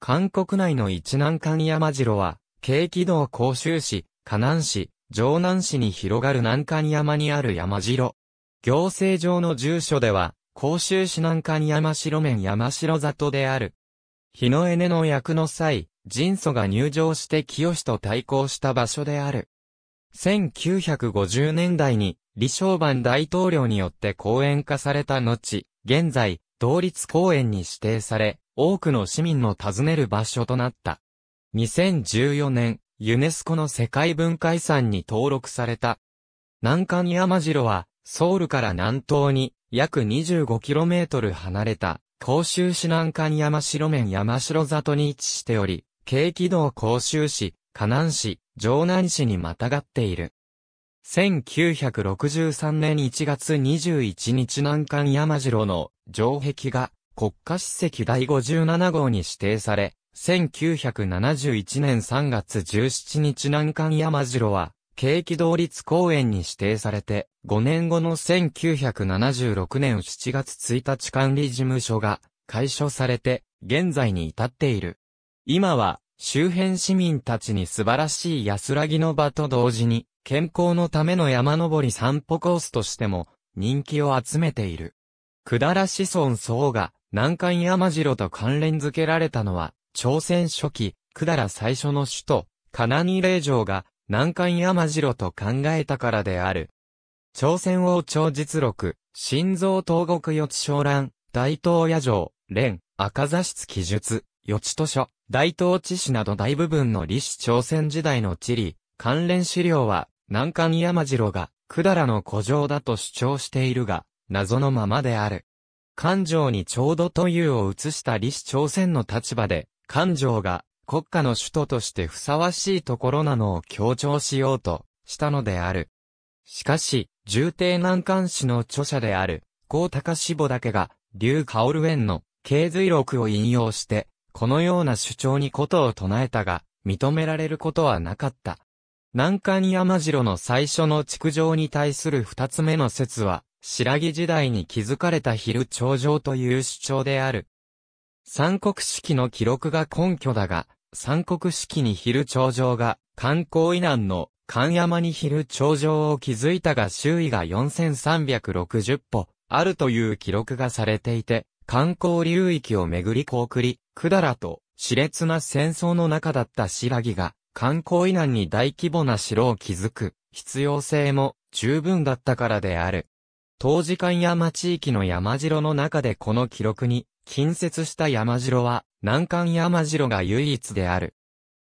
韓国内の一南関山城は、京畿道甲州市、河南市、城南市に広がる南関山にある山城。行政上の住所では、甲州市南関山城面山城里である。日のエの役の際、人祖が入場して清と対抗した場所である。1950年代に、李承晩大統領によって公園化された後、現在、同立公園に指定され、多くの市民の訪ねる場所となった。2014年、ユネスコの世界文化遺産に登録された。南関山城は、ソウルから南東に約 25km 離れた、甲州市南関山城面山城里に位置しており、京畿道甲州市、河南市、城南市にまたがっている。1963年1月21日南関山城の城壁が国家史跡第57号に指定され、1971年3月17日南関山城は、景気同立公園に指定されて、5年後の1976年7月1日管理事務所が解消されて、現在に至っている。今は、周辺市民たちに素晴らしい安らぎの場と同時に、健康のための山登り散歩コースとしても、人気を集めている。くだら子孫総が、南関山城と関連付けられたのは、朝鮮初期、百済最初の首都、ナに霊城が、南関山城と考えたからである。朝鮮王朝実録、心臓東国予知小乱、大東野城、連、赤座室記述、予知図書、大東地史など大部分の李氏朝鮮時代の地理、関連資料は、南関山城が、百済の古城だと主張しているが、謎のままである。感情にちょうどというを移した李氏朝鮮の立場で、感情が国家の首都としてふさわしいところなのを強調しようとしたのである。しかし、重帝南関氏の著者である、高高志母だけが、劉薫園の経髄録を引用して、このような主張にことを唱えたが、認められることはなかった。南関山城の最初の築城に対する二つ目の説は、白木時代に築かれた昼頂上という主張である。三国式の記録が根拠だが、三国式に昼頂上が、観光以南の関山に昼頂上を築いたが周囲が4360歩あるという記録がされていて、観光流域をめぐりこうくり、百済と熾烈な戦争の中だった白木が、観光以南に大規模な城を築く必要性も十分だったからである。当時間山地域の山城の中でこの記録に近接した山城は南関山城が唯一である。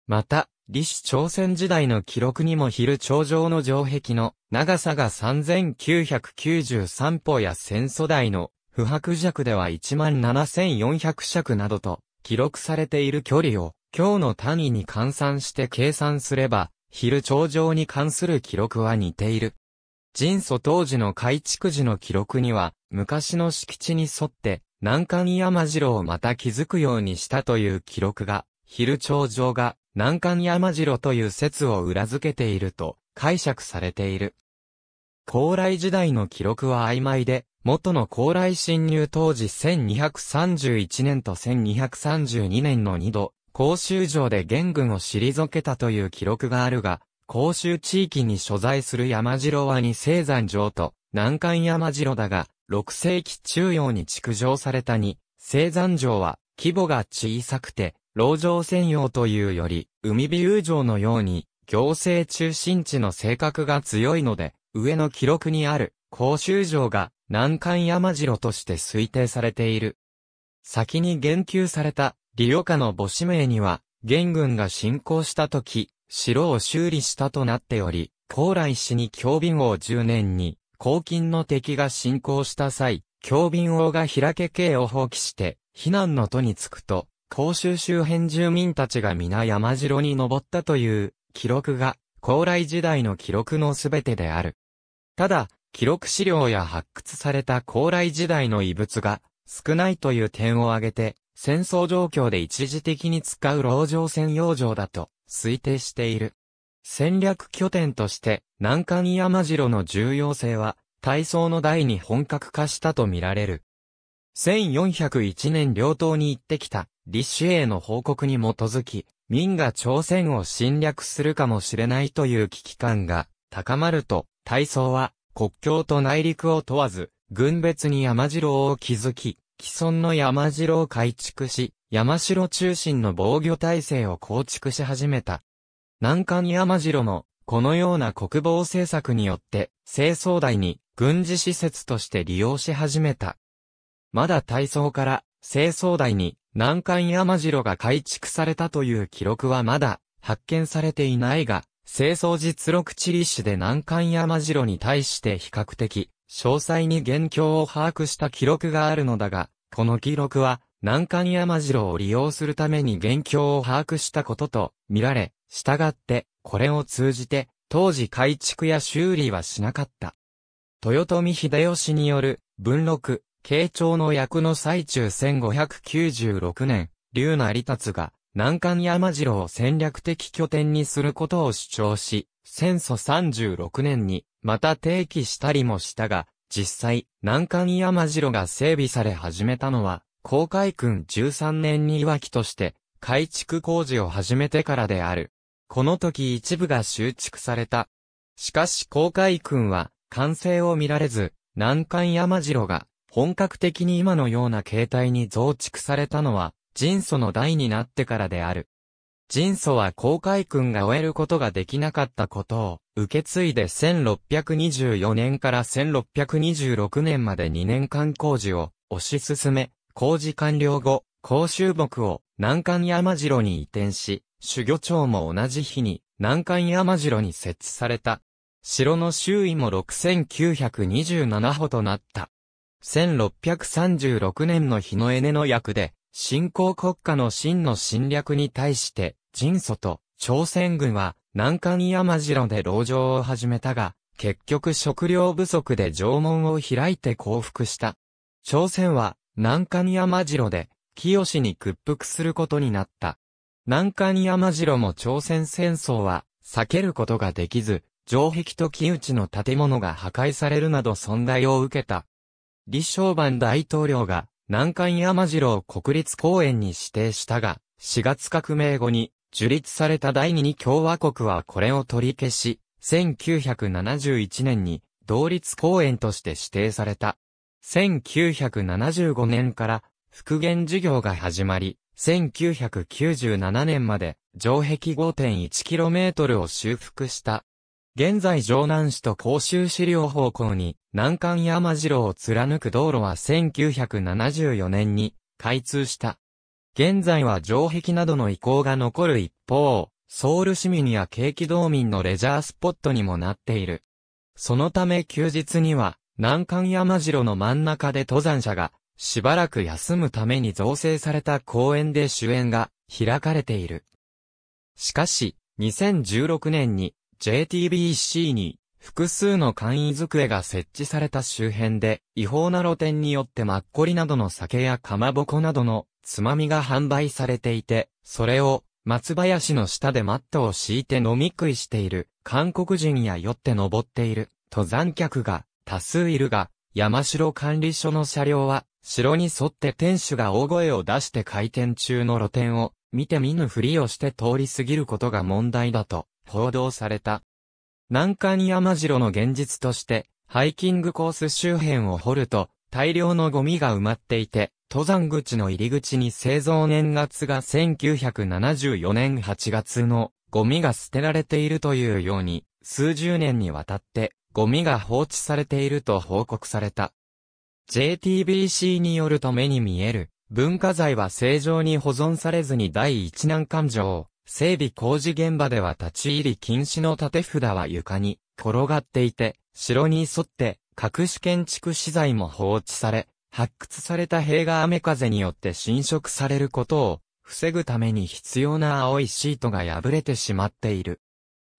また、李氏朝鮮時代の記録にも昼頂上の城壁の長さが3993歩や戦争代の不白尺では17400尺などと記録されている距離を今日の単位に換算して計算すれば昼頂上に関する記録は似ている。人祖当時の改築時の記録には、昔の敷地に沿って、南関山城をまた築くようにしたという記録が、昼頂上が南関山城という説を裏付けていると解釈されている。高麗時代の記録は曖昧で、元の高麗侵入当時1231年と1232年の2度、甲州城で元軍を退けたという記録があるが、甲州地域に所在する山城は二星山城と南関山城だが、6世紀中央に築城された二星山城は規模が小さくて、老城専用というより、海美遊城のように、行政中心地の性格が強いので、上の記録にある甲州城が南関山城として推定されている。先に言及された、利用家の母子名には、元軍が侵攻した時、城を修理したとなっており、高麗氏に京便王10年に、黄金の敵が侵攻した際、京便王が平家系を放棄して、避難の都に着くと、甲州周辺住民たちが皆山城に登ったという記録が、高麗時代の記録のすべてである。ただ、記録資料や発掘された高麗時代の遺物が少ないという点を挙げて、戦争状況で一時的に使う籠城専用城だと推定している。戦略拠点として南関山城の重要性は体操の代に本格化したとみられる。1401年両党に行ってきた立志英の報告に基づき、民が朝鮮を侵略するかもしれないという危機感が高まると、体操は国境と内陸を問わず、軍別に山城を築き、既存の山城を改築し、山城中心の防御体制を構築し始めた。南関山城も、このような国防政策によって、清掃台に軍事施設として利用し始めた。まだ大層から清掃台に南関山城が改築されたという記録はまだ発見されていないが、清掃実録地理史で南関山城に対して比較的詳細に現況を把握した記録があるのだが、この記録は、南関山城を利用するために現況を把握したことと見られ、従って、これを通じて、当時改築や修理はしなかった。豊臣秀吉による、文禄、慶長の役の最中1596年、竜成達が、南関山城を戦略的拠点にすることを主張し、戦争36年に、また提起したりもしたが、実際、南関山城が整備され始めたのは、公開君13年にいわきとして、改築工事を始めてからである。この時一部が修築された。しかし公開君は、完成を見られず、南関山城が、本格的に今のような形態に増築されたのは、人祖の代になってからである。人祖は航海君が終えることができなかったことを、受け継いで1624年から1626年まで2年間工事を推し進め、工事完了後、甲州木を南関山城に移転し、主魚町も同じ日に南関山城に設置された。城の周囲も6927歩となった。1636年の日のエネの役で、新興国家の真の侵略に対して、人祖と朝鮮軍は南韓山城で籠城を始めたが、結局食料不足で城門を開いて降伏した。朝鮮は南韓山城で清に屈服することになった。南韓山城も朝鮮戦争は避けることができず、城壁と木内の建物が破壊されるなど損害を受けた。李承晩大統領が南韓山城を国立公園に指定したが、4月革命後に樹立された第二に共和国はこれを取り消し、1971年に同立公園として指定された。1975年から復元事業が始まり、1997年まで城壁 5.1km を修復した。現在城南市と甲州市両方向に南関山城を貫く道路は1974年に開通した。現在は城壁などの遺構が残る一方、ソウル市民や景気道民のレジャースポットにもなっている。そのため休日には、南関山城の真ん中で登山者が、しばらく休むために造成された公園で主演が開かれている。しかし、2016年に JTBC に複数の簡易机が設置された周辺で違法な露店によってマッコリなどの酒やかまぼこなどのつまみが販売されていて、それを松林の下でマットを敷いて飲み食いしている韓国人や酔って登っている登山客が多数いるが、山城管理所の車両は、城に沿って店主が大声を出して開店中の露店を、見て見ぬふりをして通り過ぎることが問題だと、報道された。南関山城の現実として、ハイキングコース周辺を掘ると、大量のゴミが埋まっていて、登山口の入り口に製造年月が1974年8月のゴミが捨てられているというように、数十年にわたってゴミが放置されていると報告された。JTBC によると目に見える文化財は正常に保存されずに第一難関城、整備工事現場では立ち入り禁止のて札は床に転がっていて、城に沿って隠し建築資材も放置され、発掘された塀が雨風によって侵食されることを防ぐために必要な青いシートが破れてしまっている。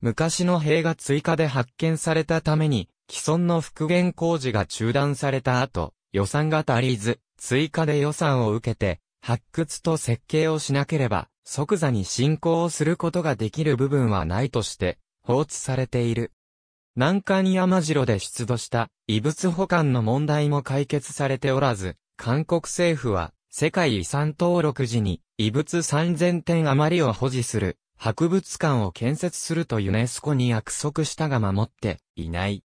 昔の塀が追加で発見されたために既存の復元工事が中断された後、予算が足りず、追加で予算を受けて発掘と設計をしなければ即座に進行をすることができる部分はないとして放置されている。南関山城で出土した異物保管の問題も解決されておらず、韓国政府は世界遺産登録時に異物3000点余りを保持する博物館を建設するとユネスコに約束したが守っていない。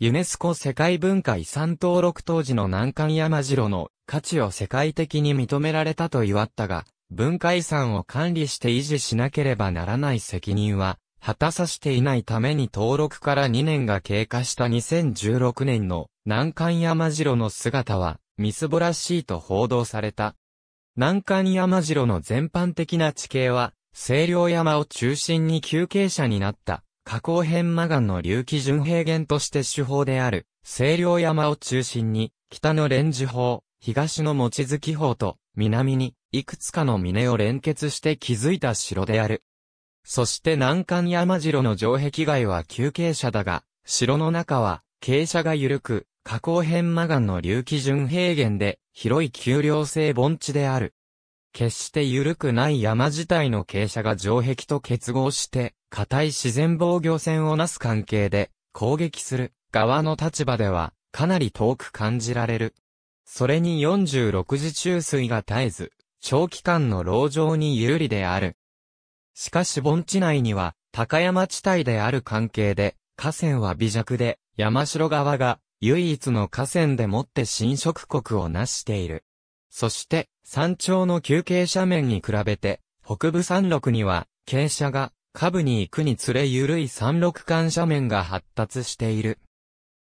ユネスコ世界文化遺産登録当時の南関山城の価値を世界的に認められたと言わったが、文化遺産を管理して維持しなければならない責任は果たさしていないために登録から2年が経過した2016年の南関山城の姿は、みすぼらしいと報道された。南関山城の全般的な地形は、清涼山を中心に休憩者になった、河口辺魔岩の隆起準平原として手法である、清涼山を中心に、北の連樹法、東の餅月法と、南に、いくつかの峰を連結して築いた城である。そして南関山城の城壁外は急傾斜だが、城の中は傾斜が緩く、河口辺魔岩の隆起準平原で、広い丘陵性盆地である。決して緩くない山自体の傾斜が城壁と結合して、硬い自然防御線をなす関係で、攻撃する側の立場では、かなり遠く感じられる。それに46時注水が絶えず、長期間の牢状にるりである。しかし盆地内には、高山地帯である関係で、河川は微弱で、山城川が唯一の河川でもって侵食国を成している。そして、山頂の休憩斜面に比べて、北部山麓には、傾斜が、下部に行くにつれ緩い山麓間斜面が発達している。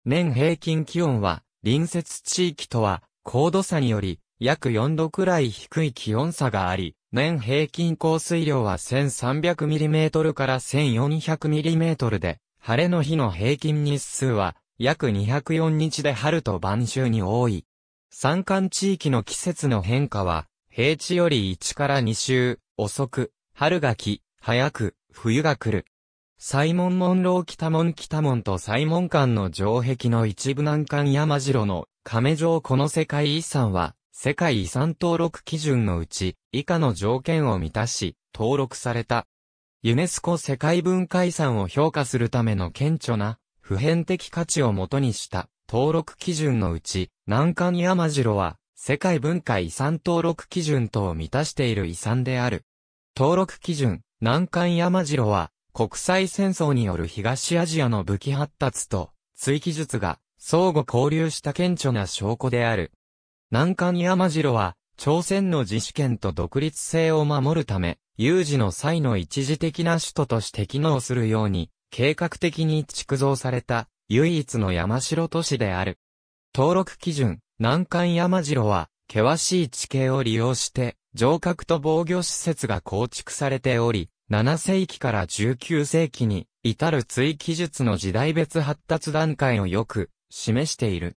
年平均気温は、隣接地域とは、高度差により、約4度くらい低い気温差があり、年平均降水量は 1300mm から 1400mm で、晴れの日の平均日数は約204日で春と晩秋に多い。山間地域の季節の変化は、平地より1から2週、遅く、春が来、早く、冬が来る。サイモンモンロー北門北門とサイモン間の城壁の一部南間山城の亀城この世界遺産は世界遺産登録基準のうち、以下の条件を満たし、登録された。ユネスコ世界文化遺産を評価するための顕著な、普遍的価値をもとにした、登録基準のうち、南関山城は、世界文化遺産登録基準等を満たしている遺産である。登録基準、南関山城は、国際戦争による東アジアの武器発達と、追記術が、相互交流した顕著な証拠である。南韓山城は、朝鮮の自主権と独立性を守るため、有事の際の一時的な首都として機能するように、計画的に築造された、唯一の山城都市である。登録基準、南韓山城は、険しい地形を利用して、城郭と防御施設が構築されており、7世紀から19世紀に至る追記述の時代別発達段階をよく示している。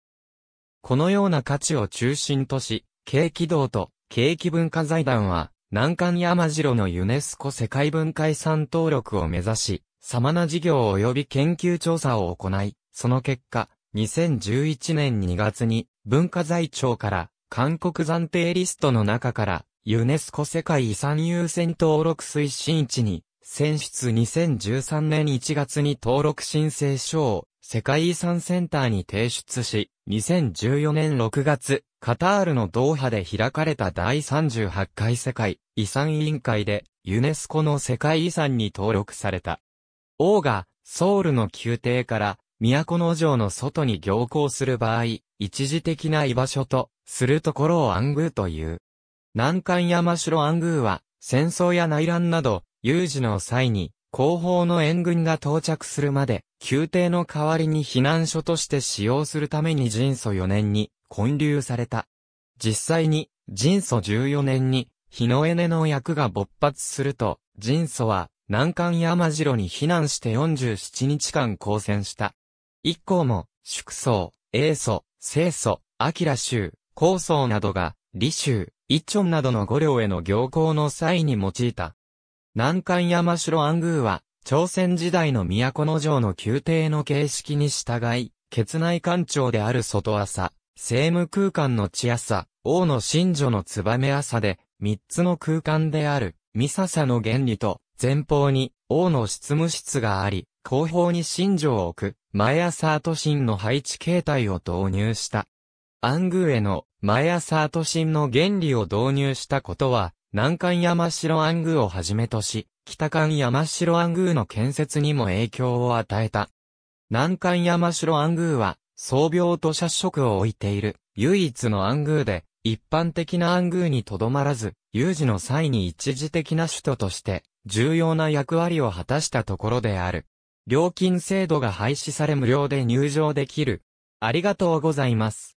このような価値を中心とし、景気道と景気文化財団は、南関山城のユネスコ世界文化遺産登録を目指し、様な事業及び研究調査を行い、その結果、2011年2月に文化財庁から韓国暫定リストの中からユネスコ世界遺産優先登録推進地に選出2013年1月に登録申請書を世界遺産センターに提出し、2014年6月、カタールのドーハで開かれた第38回世界遺産委員会で、ユネスコの世界遺産に登録された。王が、ソウルの宮廷から、都の城の外に行幸する場合、一時的な居場所と、するところを暗宮という。南関山城暗宮は、戦争や内乱など、有事の際に、後方の援軍が到着するまで、宮廷の代わりに避難所として使用するために人祖4年に建立された。実際に、人祖14年に、日のエネの役が勃発すると、人祖は、南関山城に避難して47日間交戦した。一行も、祝宗、英祖、清祖、明州、高宗などが、李州、一丁などの五領への行行の際に用いた。南関山城安宮は、朝鮮時代の都の城の宮廷の形式に従い、血内官庁である外朝、政務空間の地朝、王の神女の燕朝で、三つの空間である、三笹の原理と、前方に王の執務室があり、後方に神女を置く、前朝都心の配置形態を導入した。暗宮への前朝都心の原理を導入したことは、南関山城安宮をはじめとし、北関山城安宮の建設にも影響を与えた。南関山城安宮は、創病と社職を置いている、唯一の安宮で、一般的な安宮にとどまらず、有事の際に一時的な首都として、重要な役割を果たしたところである。料金制度が廃止され無料で入場できる。ありがとうございます。